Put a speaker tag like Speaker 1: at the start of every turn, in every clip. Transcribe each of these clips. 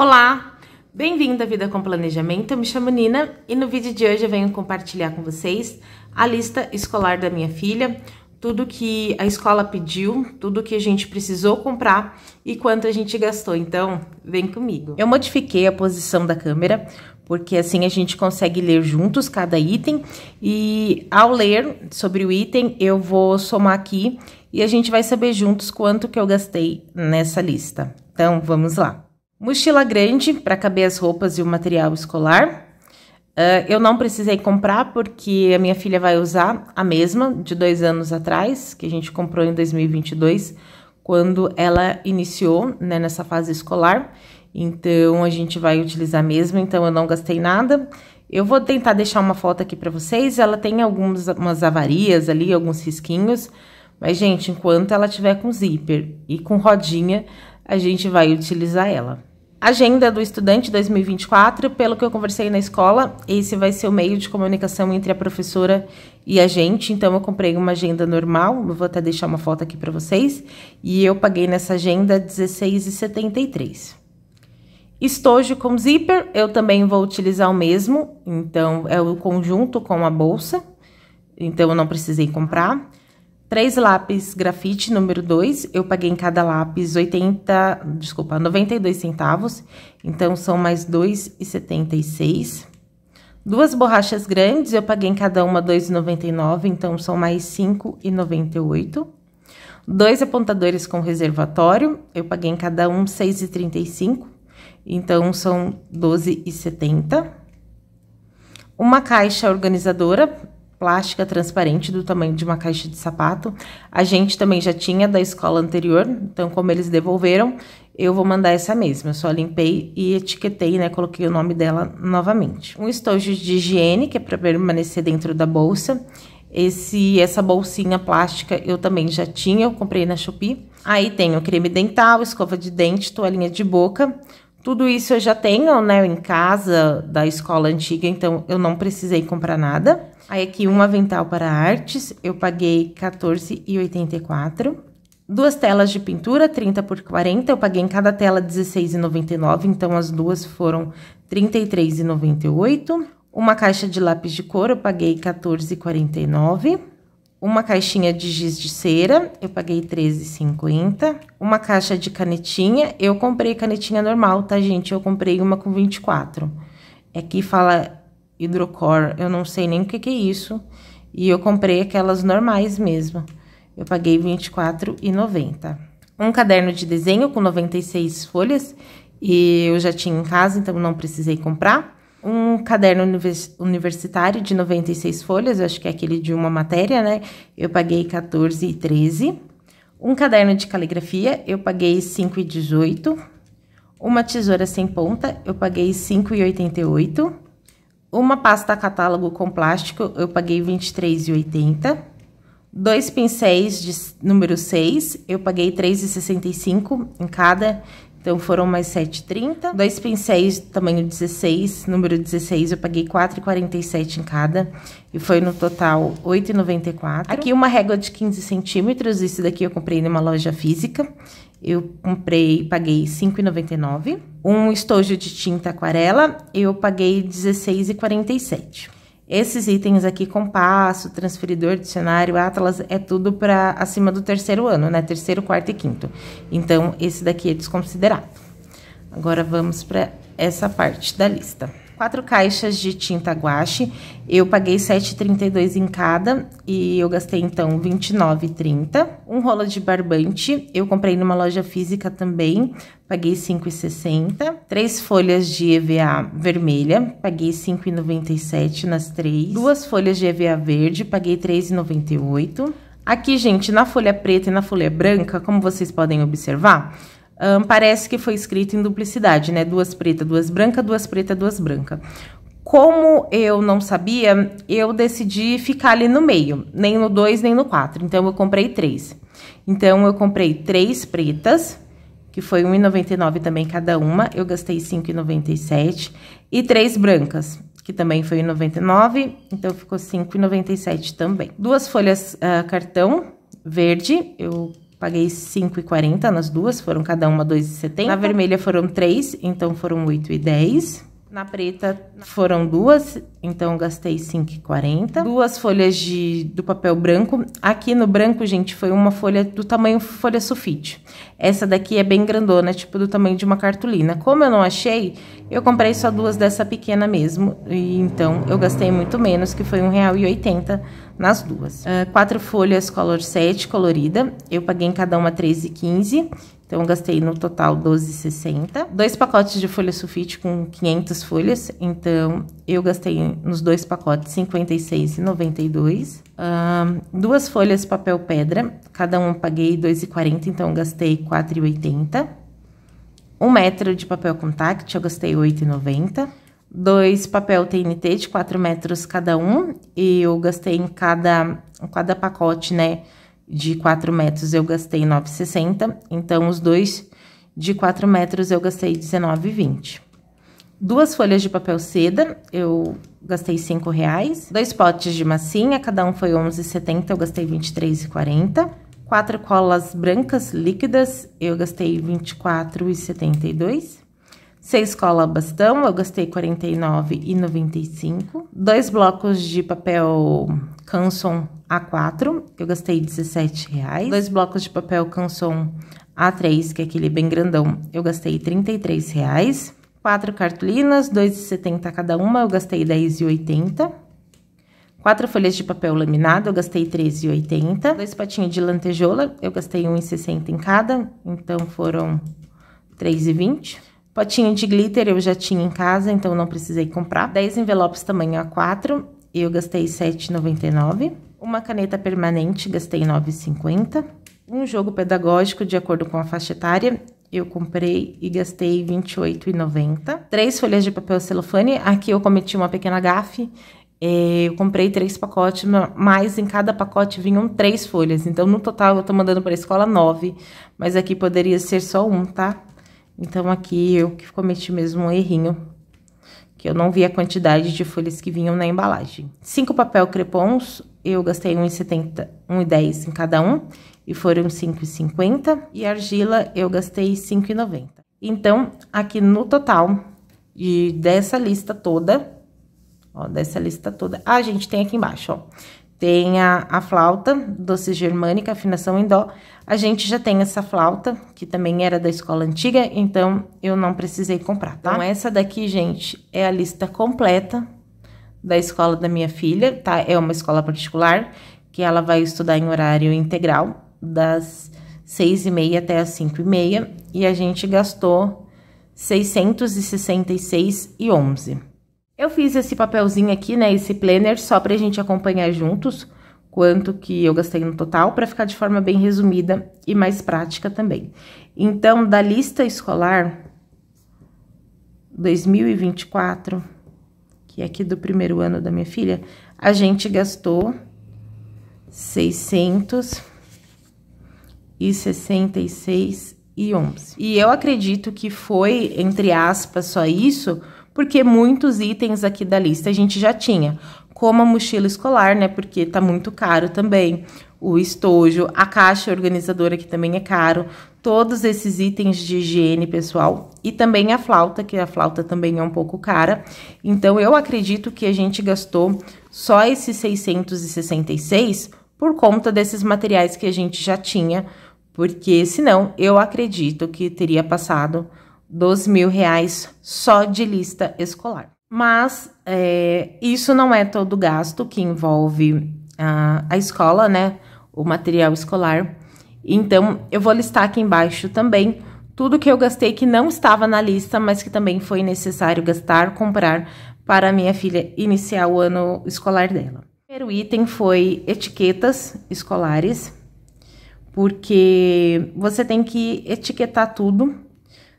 Speaker 1: Olá, bem-vindo à Vida com Planejamento. Eu me chamo Nina e no vídeo de hoje eu venho compartilhar com vocês a lista escolar da minha filha, tudo que a escola pediu, tudo que a gente precisou comprar e quanto a gente gastou. Então, vem comigo. Eu modifiquei a posição da câmera porque assim a gente consegue ler juntos cada item e ao ler sobre o item eu vou somar aqui e a gente vai saber juntos quanto que eu gastei nessa lista. Então, vamos lá. Mochila grande para caber as roupas e o material escolar. Uh, eu não precisei comprar porque a minha filha vai usar a mesma de dois anos atrás, que a gente comprou em 2022, quando ela iniciou né, nessa fase escolar. Então a gente vai utilizar a mesma, então eu não gastei nada. Eu vou tentar deixar uma foto aqui para vocês. Ela tem algumas avarias ali, alguns risquinhos. Mas, gente, enquanto ela tiver com zíper e com rodinha, a gente vai utilizar ela. Agenda do Estudante 2024, pelo que eu conversei na escola, esse vai ser o meio de comunicação entre a professora e a gente. Então, eu comprei uma agenda normal, eu vou até deixar uma foto aqui para vocês, e eu paguei nessa agenda R$16,73. Estojo com zíper, eu também vou utilizar o mesmo, então é o conjunto com a bolsa, então eu não precisei comprar. Três lápis grafite número 2, eu paguei em cada lápis 80, desculpa, 92 centavos, então são mais 2,76. Duas borrachas grandes, eu paguei em cada uma 2,99, então são mais 5,98. Dois apontadores com reservatório, eu paguei em cada um 6,35, então são 12,70. Uma caixa organizadora, plástica transparente do tamanho de uma caixa de sapato. A gente também já tinha da escola anterior, então como eles devolveram, eu vou mandar essa mesma. Eu só limpei e etiquetei, né? Coloquei o nome dela novamente. Um estojo de higiene, que é para permanecer dentro da bolsa. Esse, essa bolsinha plástica eu também já tinha, eu comprei na Shopee. Aí tem o creme dental, escova de dente, toalhinha de boca, tudo isso eu já tenho, né, em casa da escola antiga, então eu não precisei comprar nada. Aí aqui um avental para artes, eu paguei R$14,84. Duas telas de pintura, 30 por 40, eu paguei em cada tela R$16,99, então as duas foram R$33,98. Uma caixa de lápis de cor, eu paguei R$14,49 uma caixinha de giz de cera, eu paguei R$13,50. Uma caixa de canetinha, eu comprei canetinha normal, tá, gente? Eu comprei uma com 24. Aqui é fala hidrocor, eu não sei nem o que, que é isso. E eu comprei aquelas normais mesmo. Eu paguei R$24,90. Um caderno de desenho com 96 folhas, e eu já tinha em casa, então não precisei comprar um caderno universitário de 96 folhas, acho que é aquele de uma matéria, né? Eu paguei R$14,13. Um caderno de caligrafia, eu paguei R$5,18. Uma tesoura sem ponta, eu paguei R$5,88. Uma pasta catálogo com plástico, eu paguei R$23,80. Dois pincéis de número 6, eu paguei R$3,65 em cada. Então foram mais 7,30. Dois pincéis tamanho 16, número 16, eu paguei 4,47 em cada. E foi no total 8,94. Aqui uma régua de 15 centímetros. Isso daqui eu comprei numa loja física. Eu comprei, paguei 5,99. Um estojo de tinta aquarela, eu paguei 16,47. Esses itens aqui, compasso, transferidor, dicionário, atlas, é tudo para acima do terceiro ano, né? Terceiro, quarto e quinto. Então, esse daqui é desconsiderado. Agora, vamos para essa parte da lista quatro caixas de tinta guache. Eu paguei 7,32 em cada e eu gastei então 29,30. Um rolo de barbante, eu comprei numa loja física também, paguei 5,60. Três folhas de EVA vermelha, paguei 5,97 nas três. Duas folhas de EVA verde, paguei 3,98. Aqui, gente, na folha preta e na folha branca, como vocês podem observar, um, parece que foi escrito em duplicidade, né? Duas pretas, duas brancas, duas pretas, duas brancas. Como eu não sabia, eu decidi ficar ali no meio, nem no 2, nem no 4. Então, eu comprei três. Então, eu comprei três pretas, que foi R$1,99 também cada uma. Eu gastei R$5,97. E três brancas, que também foi R$1,99. Então, ficou R$5,97 também. Duas folhas uh, cartão verde, eu Paguei 5,40 nas duas, foram cada uma 2,70. Na vermelha foram 3, então foram 8,10. Na preta foram duas, então gastei 5,40. Duas folhas de, do papel branco. Aqui no branco, gente, foi uma folha do tamanho folha sulfite. Essa daqui é bem grandona, tipo do tamanho de uma cartolina. Como eu não achei, eu comprei só duas dessa pequena mesmo. E então eu gastei muito menos, que foi R$1,80 nas duas. Uh, quatro folhas color 7 colorida. Eu paguei em cada uma R$3,15. Então, eu gastei no total 12,60. Dois pacotes de folha sulfite com 500 folhas. Então, eu gastei nos dois pacotes 56,92. Um, duas folhas papel pedra. Cada um paguei 2,40, então eu gastei 4,80. Um metro de papel contact, eu gastei 8,90. Dois papel TNT de 4 metros cada um. E eu gastei em cada, em cada pacote, né? de 4 metros eu gastei 9,60, então os dois de 4 metros eu gastei 19,20. Duas folhas de papel seda, eu gastei 5 reais. Dois potes de massinha, cada um foi 11,70, eu gastei 23,40. Quatro colas brancas líquidas, eu gastei 24,72. Seis cola bastão, eu gastei R$ 49,95. Dois blocos de papel Canson A4, eu gastei 17 reais. Dois blocos de papel Canson A3, que é aquele bem grandão, eu gastei 33 reais. Quatro cartolinas, 2,70 cada uma, eu gastei 10,80. Quatro folhas de papel laminado, eu gastei 13,80. Dois patinhos de lantejola, eu gastei 1,60 em cada, então foram 3,20. Potinho de glitter eu já tinha em casa, então não precisei comprar. 10 envelopes tamanho A4, eu gastei 7,99. Uma caneta permanente, gastei 9,50. Um jogo pedagógico, de acordo com a faixa etária, eu comprei e gastei R$28,90. Três folhas de papel celofane, aqui eu cometi uma pequena gafe. É, eu comprei três pacotes, mas em cada pacote vinham três folhas. Então, no total, eu tô mandando para a escola nove, mas aqui poderia ser só um, tá? Então, aqui eu que cometi mesmo um errinho que eu não vi a quantidade de folhas que vinham na embalagem. Cinco papel crepons, eu gastei 1,70, 1,10 em cada um, e foram 5,50, e argila eu gastei 5,90. Então, aqui no total de dessa lista toda, ó, dessa lista toda. Ah, gente, tem aqui embaixo, ó tem a, a flauta doce germânica, afinação em dó. A gente já tem essa flauta, que também era da escola antiga, então eu não precisei comprar, tá? Então, essa daqui, gente, é a lista completa da escola da minha filha, tá? É uma escola particular, que ela vai estudar em horário integral, das seis e meia até as cinco e meia, e a gente gastou 666 e eu fiz esse papelzinho aqui, né, esse planner, só pra gente acompanhar juntos quanto que eu gastei no total, para ficar de forma bem resumida e mais prática também. Então, da lista escolar 2024, que é aqui do primeiro ano da minha filha, a gente gastou 666 e 11. E eu acredito que foi, entre aspas, só isso porque muitos itens aqui da lista a gente já tinha, como a mochila escolar, né? Porque tá muito caro também. O estojo, a caixa organizadora, que também é caro, todos esses itens de higiene pessoal e também a flauta, que a flauta também é um pouco cara. Então, eu acredito que a gente gastou só esses 666 por conta desses materiais que a gente já tinha, porque senão eu acredito que teria passado dos mil reais só de lista escolar. Mas é, isso não é todo gasto que envolve a, a escola, né? O material escolar. Então, eu vou listar aqui embaixo também tudo que eu gastei que não estava na lista, mas que também foi necessário gastar, comprar para minha filha iniciar o ano escolar dela. O primeiro item foi etiquetas escolares, porque você tem que etiquetar tudo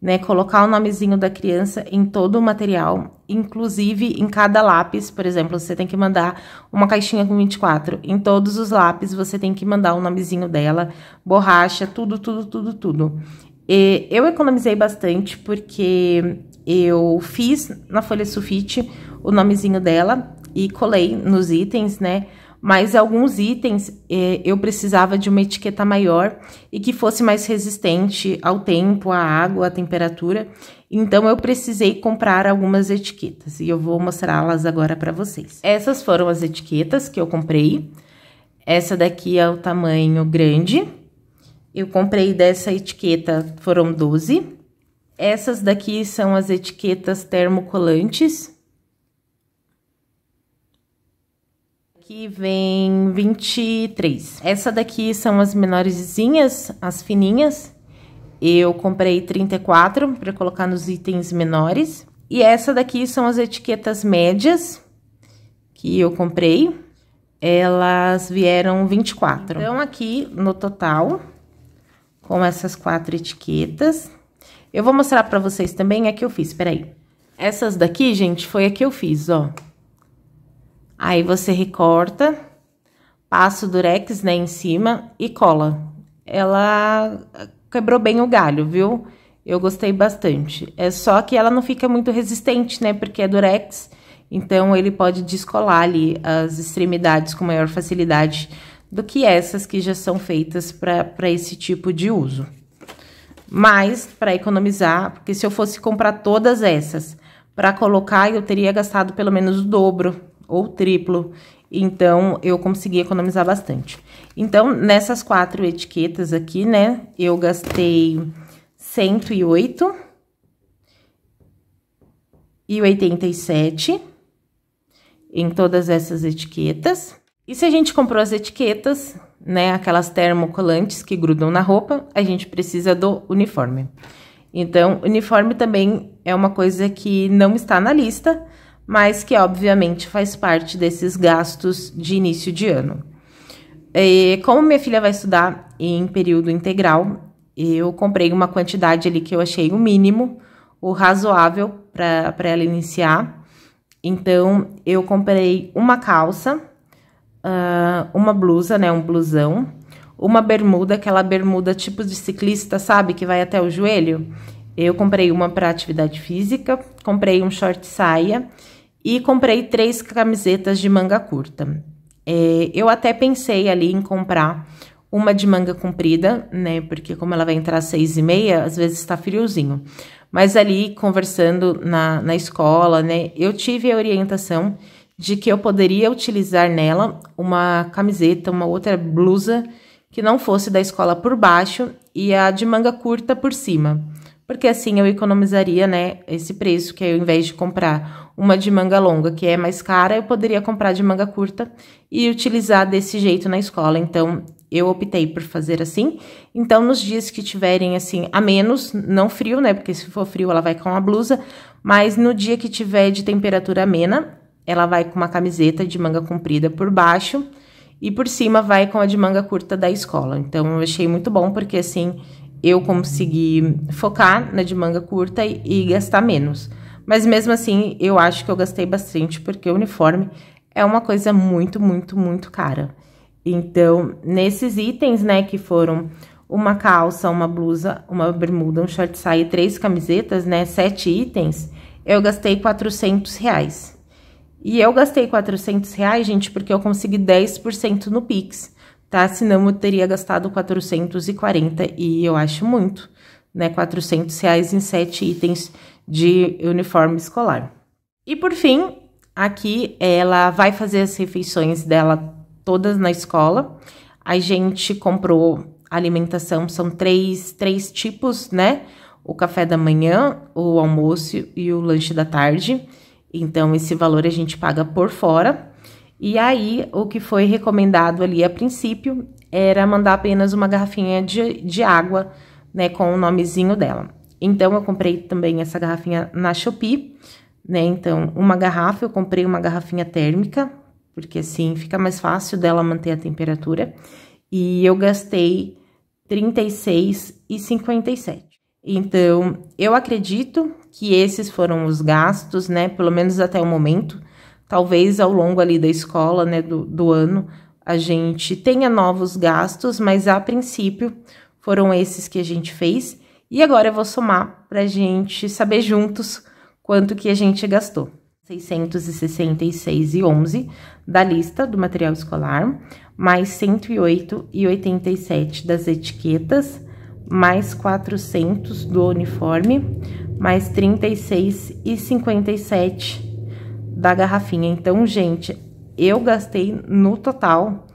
Speaker 1: né? Colocar o nomezinho da criança em todo o material, inclusive em cada lápis, por exemplo, você tem que mandar uma caixinha com 24. Em todos os lápis você tem que mandar o nomezinho dela, borracha, tudo, tudo, tudo, tudo. E eu economizei bastante porque eu fiz na folha sulfite o nomezinho dela e colei nos itens, né? mas alguns itens eh, eu precisava de uma etiqueta maior e que fosse mais resistente ao tempo, à água, à temperatura. Então eu precisei comprar algumas etiquetas e eu vou mostrá-las agora para vocês. Essas foram as etiquetas que eu comprei. Essa daqui é o tamanho grande. Eu comprei dessa etiqueta, foram 12. Essas daqui são as etiquetas termocolantes Aqui vem 23. Essa daqui são as menorzinhas, as fininhas. Eu comprei 34 para colocar nos itens menores. E essa daqui são as etiquetas médias que eu comprei. Elas vieram 24. Então, aqui no total, com essas quatro etiquetas. Eu vou mostrar para vocês também a que eu fiz, peraí. Essas daqui, gente, foi a que eu fiz, ó. Aí você recorta, passa o durex, né, em cima e cola. Ela ah, quebrou bem o galho, viu? Eu gostei bastante. É só que ela não fica muito resistente, né, porque é durex. Então, ele pode descolar ali as extremidades com maior facilidade do que essas que já são feitas para esse tipo de uso. Mas, para economizar, porque se eu fosse comprar todas essas para colocar, eu teria gastado pelo menos o dobro ou triplo. Então, eu consegui economizar bastante. Então, nessas quatro etiquetas aqui, né, eu gastei 108 e 87 em todas essas etiquetas. E se a gente comprou as etiquetas, né, aquelas termocolantes que grudam na roupa, a gente precisa do uniforme. Então, uniforme também é uma coisa que não está na lista, mas que obviamente faz parte desses gastos de início de ano. E como minha filha vai estudar em período integral, eu comprei uma quantidade ali que eu achei o mínimo, o razoável para ela iniciar. Então, eu comprei uma calça, uh, uma blusa, né, um blusão, uma bermuda, aquela bermuda tipo de ciclista, sabe, que vai até o joelho. Eu comprei uma para atividade física, comprei um short saia e comprei três camisetas de manga curta. É, eu até pensei ali em comprar uma de manga comprida, né? Porque como ela vai entrar às seis e meia, às vezes está friozinho. Mas ali, conversando na, na escola, né? Eu tive a orientação de que eu poderia utilizar nela uma camiseta, uma outra blusa que não fosse da escola por baixo e a de manga curta por cima. Porque assim eu economizaria, né, esse preço, que ao invés de comprar uma de manga longa, que é mais cara, eu poderia comprar de manga curta e utilizar desse jeito na escola. Então, eu optei por fazer assim. Então, nos dias que tiverem assim a menos, não frio, né? Porque se for frio, ela vai com a blusa, mas no dia que tiver de temperatura amena, ela vai com uma camiseta de manga comprida por baixo e por cima vai com a de manga curta da escola. Então, eu achei muito bom porque assim eu consegui focar na de manga curta e, e gastar menos. Mas mesmo assim, eu acho que eu gastei bastante, porque o uniforme é uma coisa muito, muito, muito cara. Então, nesses itens, né, que foram uma calça, uma blusa, uma bermuda, um short saia, três camisetas, né, sete itens, eu gastei 400 reais. E eu gastei 400 reais, gente, porque eu consegui 10% no Pix, tá? Senão eu teria gastado 440 e eu acho muito né, 400 reais em sete itens de uniforme escolar. E por fim, aqui ela vai fazer as refeições dela todas na escola. A gente comprou alimentação, são três, três tipos, né? O café da manhã, o almoço e o lanche da tarde. Então, esse valor a gente paga por fora. E aí, o que foi recomendado ali a princípio era mandar apenas uma garrafinha de, de água né, com o nomezinho dela. Então, eu comprei também essa garrafinha na Shopee, né? Então, uma garrafa, eu comprei uma garrafinha térmica, porque assim fica mais fácil dela manter a temperatura. E eu gastei R$ 36,57. Então, eu acredito que esses foram os gastos, né? Pelo menos até o momento. Talvez ao longo ali da escola, né, do, do ano, a gente tenha novos gastos, mas a princípio foram esses que a gente fez. E agora eu vou somar para a gente saber juntos quanto que a gente gastou. 666 e 11 da lista do material escolar, mais 108 e 87 das etiquetas, mais 400 do uniforme, mais 36 e 57 da garrafinha. Então, gente, eu gastei no total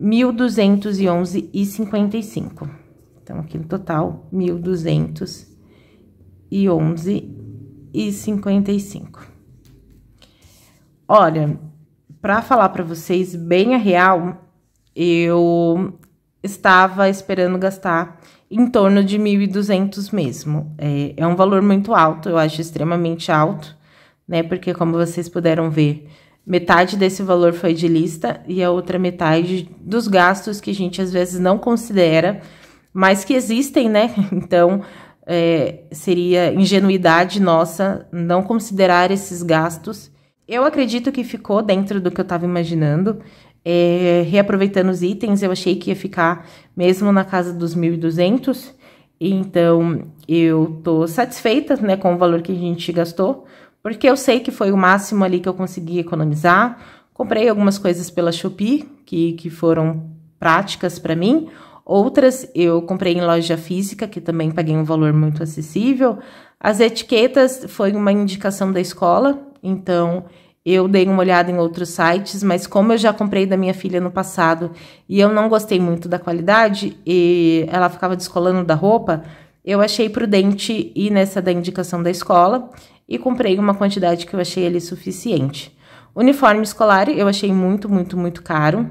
Speaker 1: 1.211,55. Então, aqui no total, 1.211,55. Olha, para falar para vocês bem a real, eu estava esperando gastar em torno de 1.200 mesmo. É, é um valor muito alto, eu acho extremamente alto, né? Porque, como vocês puderam ver, metade desse valor foi de lista e a outra metade dos gastos que a gente às vezes não considera mas que existem, né? Então, é, seria ingenuidade nossa não considerar esses gastos. Eu acredito que ficou dentro do que eu estava imaginando. É, reaproveitando os itens, eu achei que ia ficar mesmo na casa dos 1.200. Então, eu tô satisfeita né, com o valor que a gente gastou, porque eu sei que foi o máximo ali que eu consegui economizar. Comprei algumas coisas pela Shopee, que, que foram práticas para mim. Outras eu comprei em loja física, que também paguei um valor muito acessível. As etiquetas foi uma indicação da escola, então eu dei uma olhada em outros sites, mas como eu já comprei da minha filha no passado e eu não gostei muito da qualidade e ela ficava descolando da roupa, eu achei prudente ir nessa da indicação da escola e comprei uma quantidade que eu achei ali suficiente. Uniforme escolar eu achei muito, muito, muito caro,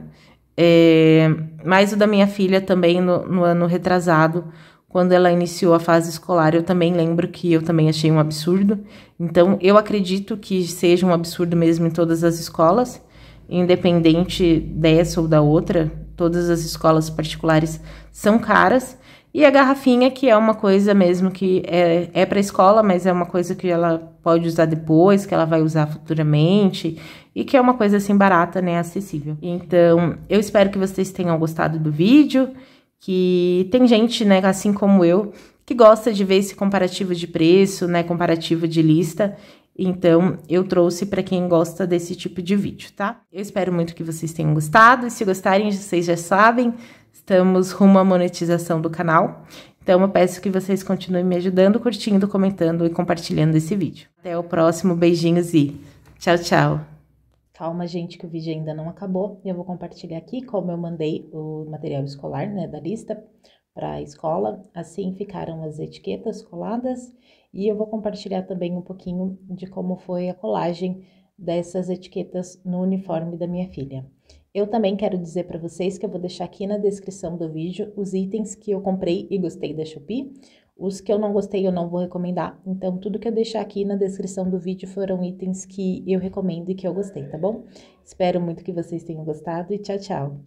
Speaker 1: é, mas o da minha filha também no, no ano retrasado, quando ela iniciou a fase escolar, eu também lembro que eu também achei um absurdo. Então, eu acredito que seja um absurdo mesmo em todas as escolas, independente dessa ou da outra. Todas as escolas particulares são caras e a garrafinha, que é uma coisa mesmo que é, é para escola, mas é uma coisa que ela pode usar depois, que ela vai usar futuramente, e que é uma coisa assim barata, né, acessível. Então, eu espero que vocês tenham gostado do vídeo, que tem gente, né, assim como eu, que gosta de ver esse comparativo de preço, né, comparativo de lista. Então, eu trouxe para quem gosta desse tipo de vídeo, tá? Eu espero muito que vocês tenham gostado. E se gostarem, vocês já sabem, Estamos rumo à monetização do canal. Então eu peço que vocês continuem me ajudando, curtindo, comentando e compartilhando esse vídeo. Até o próximo, beijinhos e tchau, tchau. Calma, gente, que o vídeo ainda não acabou. Eu vou compartilhar aqui como eu mandei o material escolar, né, da lista para a escola. Assim ficaram as etiquetas coladas e eu vou compartilhar também um pouquinho de como foi a colagem dessas etiquetas no uniforme da minha filha. Eu também quero dizer para vocês que eu vou deixar aqui na descrição do vídeo os itens que eu comprei e gostei da Shopee. Os que eu não gostei eu não vou recomendar, então tudo que eu deixar aqui na descrição do vídeo foram itens que eu recomendo e que eu gostei, tá bom? Espero muito que vocês tenham gostado e tchau, tchau!